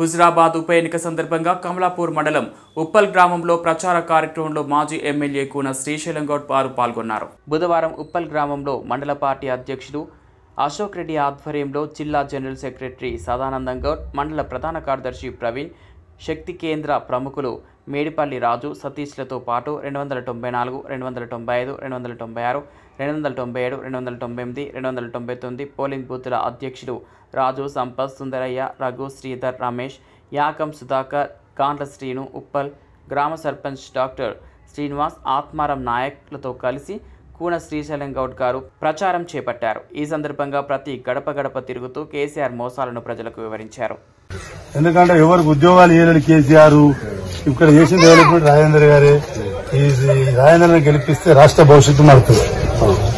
హుజరాబాద్ ఉప ఎన్నిక సందర్భంగా కమలాపూర్ మండలం ఉప్పల్ గ్రామంలో ప్రచార కార్యక్రమంలో మాజీ ఎమ్మెల్యే కూన శ్రీశైలం గౌడ్ వారు పాల్గొన్నారు బుధవారం ఉప్పల్ గ్రామంలో మండల పార్టీ అధ్యక్షుడు అశోక్ రెడ్డి ఆధ్వర్యంలో జిల్లా జనరల్ సెక్రటరీ సదానందం గౌడ్ మండల ప్రధాన కార్యదర్శి ప్రవీణ్ శక్తి కేంద్ర ప్రముఖులు మేడిపల్లి రాజు సతీష్లతో పాటు రెండు వందల తొంభై నాలుగు రెండు వందల తొంభై ఐదు రెండు వందల తొంభై ఆరు రెండు వందల తొంభై ఏడు రెండు వందల తొంభై ఎనిమిది రెండు వందల తొంభై తొమ్మిది పోలింగ్ బూతుల అధ్యక్షులు రాజు సంపత్ సుందరయ్య రఘు శ్రీధర్ రమేష్ యాకం సుధాకర్ కాంట్ల శ్రీను ఉప్పల్ గ్రామ సర్పంచ్ డాక్టర్ శ్రీనివాస్ ఆత్మారం నాయక్లతో కలిసి కూన శ్రీశైలం గౌడ్ గారు ప్రచారం చేపట్టారు ఈ సందర్భంగా ప్రతి గడప గడప తిరుగుతూ కేసీఆర్ మోసాలను ప్రజలకు వివరించారు ఎందుకంటే ఎవరికి ఉద్యోగాలు చేయలేదు కేసీఆర్ ఇక్కడ చేసిన డెవలప్మెంట్ రాజేంద్ర గారే రాజేందర్ గెలిపిస్తే రాష్ట్ర భవిష్యత్తు మారుతుంది